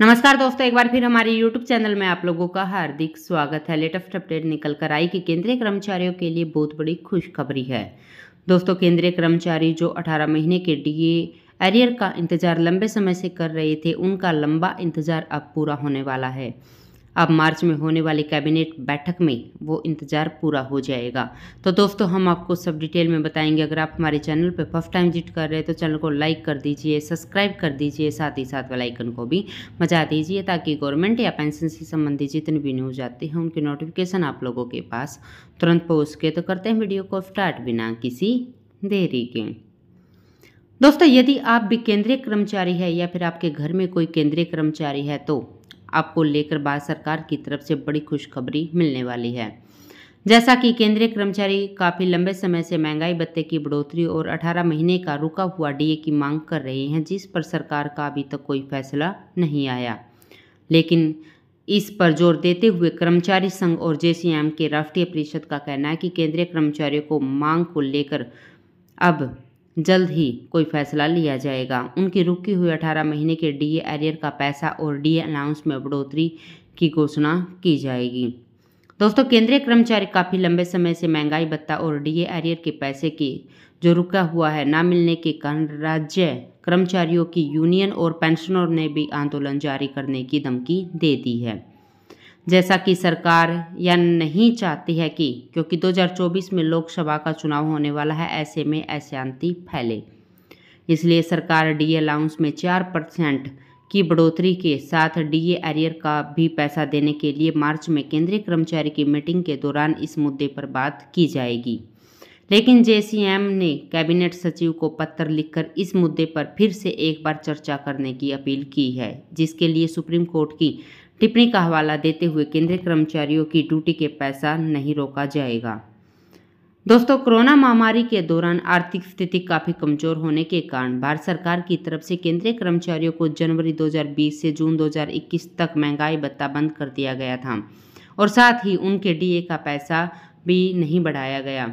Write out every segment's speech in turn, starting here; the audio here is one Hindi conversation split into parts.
नमस्कार दोस्तों एक बार फिर हमारे यूट्यूब चैनल में आप लोगों का हार्दिक स्वागत है लेटेस्ट अपडेट निकल कर आई कि केंद्रीय कर्मचारियों के लिए बहुत बड़ी खुशखबरी है दोस्तों केंद्रीय कर्मचारी जो 18 महीने के डीए एरियर का इंतजार लंबे समय से कर रहे थे उनका लंबा इंतजार अब पूरा होने वाला है अब मार्च में होने वाली कैबिनेट बैठक में वो इंतज़ार पूरा हो जाएगा तो दोस्तों हम आपको सब डिटेल में बताएंगे अगर आप हमारे चैनल पर फर्स्ट टाइम विजिट कर रहे हैं तो चैनल को लाइक कर दीजिए सब्सक्राइब कर दीजिए साथ ही साथ वेलाइकन को भी बजा दीजिए ताकि गवर्नमेंट या पेंशन से संबंधित जितनी भी न्यूज़ आती है उनकी नोटिफिकेशन आप लोगों के पास तुरंत पहुँच के तो करते हैं वीडियो को स्टार्ट बिना किसी देरी के दोस्तों यदि आप भी केंद्रीय कर्मचारी है या फिर आपके घर में कोई केंद्रीय कर्मचारी है तो आपको लेकर भारत सरकार की तरफ से बड़ी खुशखबरी मिलने वाली है जैसा कि केंद्रीय कर्मचारी काफ़ी लंबे समय से महंगाई भत्ते की बढ़ोतरी और 18 महीने का रुका हुआ डीए की मांग कर रहे हैं जिस पर सरकार का अभी तक कोई फैसला नहीं आया लेकिन इस पर जोर देते हुए कर्मचारी संघ और जेसीएम के राष्ट्रीय परिषद का कहना है कि केंद्रीय कर्मचारियों को मांग को लेकर अब जल्द ही कोई फैसला लिया जाएगा उनकी रुकी हुई 18 महीने के डीए एरियर का पैसा और डीए अलाउंस में बढ़ोतरी की घोषणा की जाएगी दोस्तों केंद्रीय कर्मचारी काफ़ी लंबे समय से महंगाई भत्ता और डीए एरियर के पैसे की जो रुका हुआ है ना मिलने के कारण राज्य कर्मचारियों की यूनियन और पेंशनर ने भी आंदोलन जारी करने की धमकी दे दी है जैसा कि सरकार या नहीं चाहती है कि क्योंकि 2024 में लोकसभा का चुनाव होने वाला है ऐसे में अशांति फैले इसलिए सरकार डी अलाउंस में चार परसेंट की बढ़ोतरी के साथ डीए एरियर का भी पैसा देने के लिए मार्च में केंद्रीय कर्मचारी की मीटिंग के दौरान इस मुद्दे पर बात की जाएगी लेकिन जेसीएम ने कैबिनेट सचिव को पत्र लिखकर इस मुद्दे पर फिर से एक बार चर्चा करने की अपील की है जिसके लिए सुप्रीम कोर्ट की टिप्पणी का हवाला देते हुए केंद्रीय कर्मचारियों की ड्यूटी के पैसा नहीं रोका जाएगा दोस्तों कोरोना महामारी के दौरान आर्थिक स्थिति काफ़ी कमजोर होने के कारण भारत सरकार की तरफ से केंद्रीय कर्मचारियों को जनवरी 2020 से जून 2021 तक महंगाई भत्ता बंद कर दिया गया था और साथ ही उनके डीए का पैसा भी नहीं बढ़ाया गया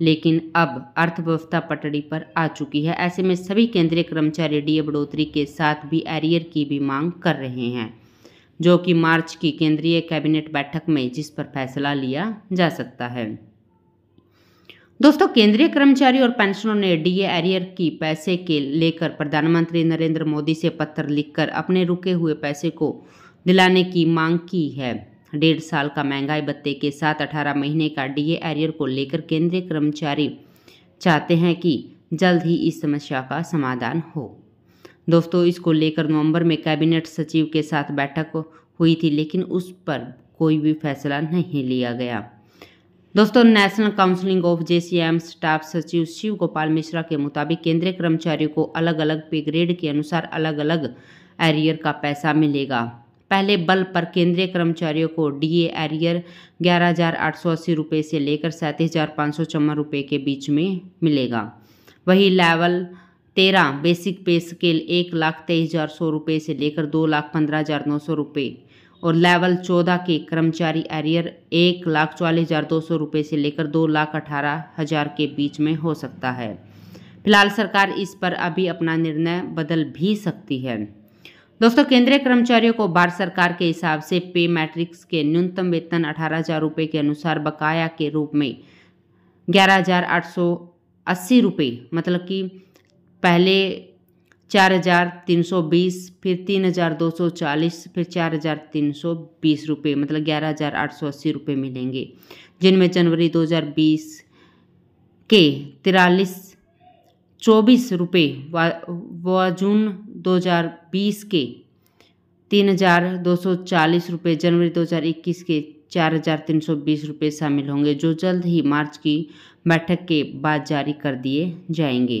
लेकिन अब अर्थव्यवस्था पटड़ी पर आ चुकी है ऐसे में सभी केंद्रीय कर्मचारी डीए बढ़ोतरी के साथ भी एरियर की भी मांग कर रहे हैं जो कि मार्च की केंद्रीय कैबिनेट बैठक में जिस पर फैसला लिया जा सकता है दोस्तों केंद्रीय कर्मचारी और पेंशनरों ने डीए एरियर की पैसे के लेकर प्रधानमंत्री नरेंद्र मोदी से पत्र लिखकर अपने रुके हुए पैसे को दिलाने की मांग की है डेढ़ साल का महंगाई भत्ते के साथ अठारह महीने का डीए एरियर को लेकर केंद्रीय कर्मचारी चाहते हैं कि जल्द ही इस समस्या का समाधान हो दोस्तों इसको लेकर नवंबर में कैबिनेट सचिव के साथ बैठक हुई थी लेकिन उस पर कोई भी फैसला नहीं लिया गया दोस्तों national counselling of J staff सचिव शिव गोपाल मिश्रा के मुताबिक केंद्रीय कर्मचारियों को अलग अलग पे ग्रेड के अनुसार अलग अलग एरियर का पैसा मिलेगा पहले बल पर केंद्रीय कर्मचारियों को ए एरियर ग्यारह हज़ार आठ सौ अस्सी रुपये से लेकर सैंतीस हज़ार पाँच सौ के बीच में मिलेगा वही लेवल तेरह बेसिक पे स्केल एक लाख तेईस हज़ार सौ रुपये से लेकर दो लाख पंद्रह हज़ार नौ सौ रुपये और लेवल चौदह के कर्मचारी एरियर एक लाख चालीस हज़ार दो सौ रुपये से लेकर दो लाख अठारह हज़ार के बीच में हो सकता है फिलहाल सरकार इस पर अभी अपना निर्णय बदल भी सकती है दोस्तों केंद्रीय कर्मचारियों को भारत सरकार के हिसाब से पे मैट्रिक्स के न्यूनतम वेतन अठारह हज़ार रुपये के अनुसार बकाया के रूप में ग्यारह हज़ार आठ सौ अस्सी रुपये मतलब कि पहले चार हज़ार तीन सौ बीस फिर तीन हज़ार दो सौ चालीस फिर चार हज़ार तीन सौ बीस रुपये मतलब ग्यारह हज़ार आठ सौ अस्सी रुपये मिलेंगे जिनमें जनवरी दो हज़ार बीस के तिरालीस चौबीस रुपये व जून दो हज़ार बीस के तीन हज़ार दो सौ चालीस रुपये जनवरी दो हज़ार इक्कीस के चार हज़ार तीन सौ बीस रुपये शामिल होंगे जो जल्द ही मार्च की बैठक के बाद जारी कर दिए जाएंगे